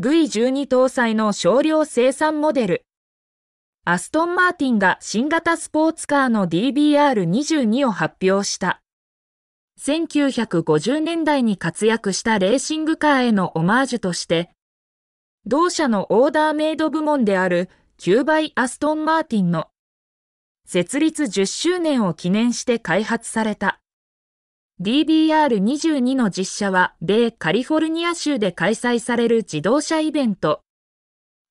V12 搭載の少量生産モデル。アストン・マーティンが新型スポーツカーの DBR22 を発表した。1950年代に活躍したレーシングカーへのオマージュとして、同社のオーダーメイド部門である9倍アストン・マーティンの設立10周年を記念して開発された。DBR22 の実写は米カリフォルニア州で開催される自動車イベント。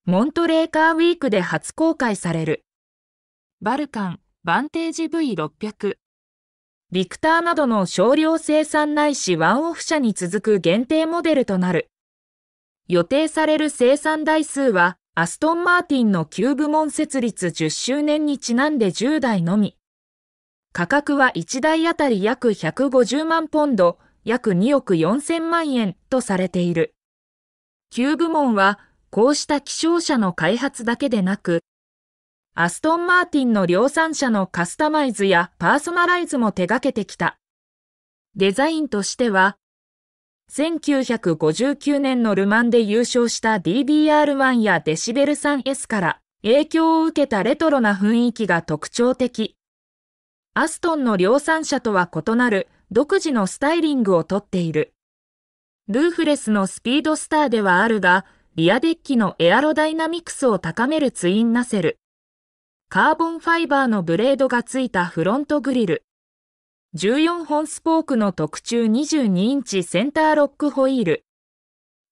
モントレーカーウィークで初公開される。バルカン、バンテージ V600。ビクターなどの少量生産ないしワンオフ車に続く限定モデルとなる。予定される生産台数はアストンマーティンの旧部門設立10周年にちなんで10台のみ。価格は1台あたり約150万ポンド、約2億4000万円とされている。旧部門は、こうした希少車の開発だけでなく、アストンマーティンの量産車のカスタマイズやパーソナライズも手掛けてきた。デザインとしては、1959年のルマンで優勝した d b r 1やデシベル 3S から影響を受けたレトロな雰囲気が特徴的。アストンの量産車とは異なる独自のスタイリングをとっている。ルーフレスのスピードスターではあるが、リアデッキのエアロダイナミクスを高めるツインナセル。カーボンファイバーのブレードがついたフロントグリル。14本スポークの特注22インチセンターロックホイール。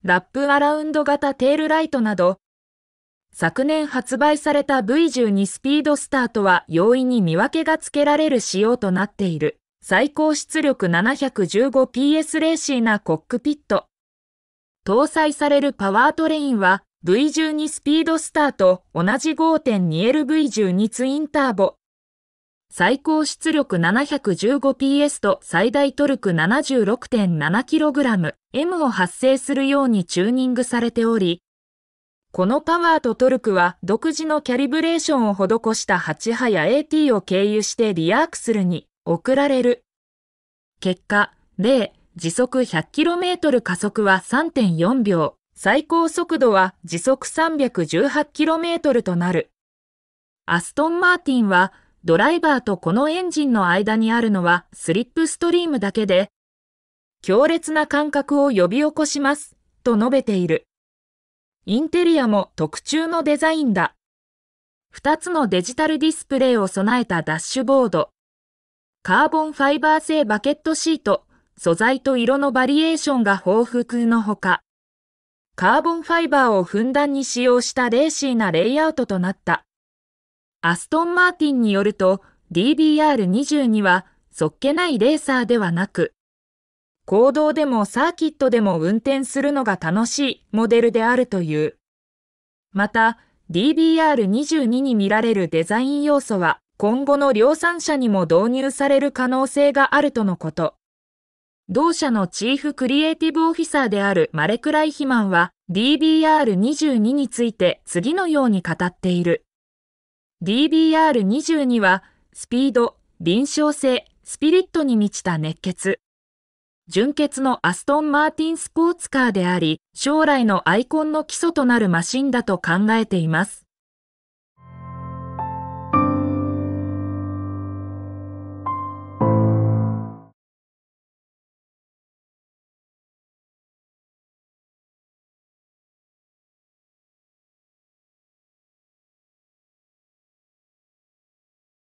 ラップアラウンド型テールライトなど、昨年発売された V12 スピードスターとは容易に見分けがつけられる仕様となっている。最高出力 715PS レーシーなコックピット。搭載されるパワートレインは V12 スピードスターと同じ 5.2LV12 ツインターボ。最高出力 715PS と最大トルク 76.7kg M を発生するようにチューニングされており、このパワーとトルクは独自のキャリブレーションを施した8波や AT を経由してリアークするに送られる。結果、例、時速 100km 加速は3.4秒、最高速度は時速 318km となる。アストンマーティンはドライバーとこのエンジンの間にあるのはスリップストリームだけで、強烈な感覚を呼び起こします、と述べている。インテリアも特注のデザインだ。2つのデジタルディスプレイを備えたダッシュボード。カーボンファイバー製バケットシート、素材と色のバリエーションが豊富のほか、カーボンファイバーをふんだんに使用したレーシーなレイアウトとなった。アストン・マーティンによると DBR22 はそっけないレーサーではなく、行動でもサーキットでも運転するのが楽しいモデルであるという。また、DBR22 に見られるデザイン要素は今後の量産車にも導入される可能性があるとのこと。同社のチーフクリエイティブオフィサーであるマレクライヒマンは DBR22 について次のように語っている。DBR22 はスピード、臨床性、スピリットに満ちた熱血。純血のアストン・マーティンスポーツカーであり、将来のアイコンの基礎となるマシンだと考えています。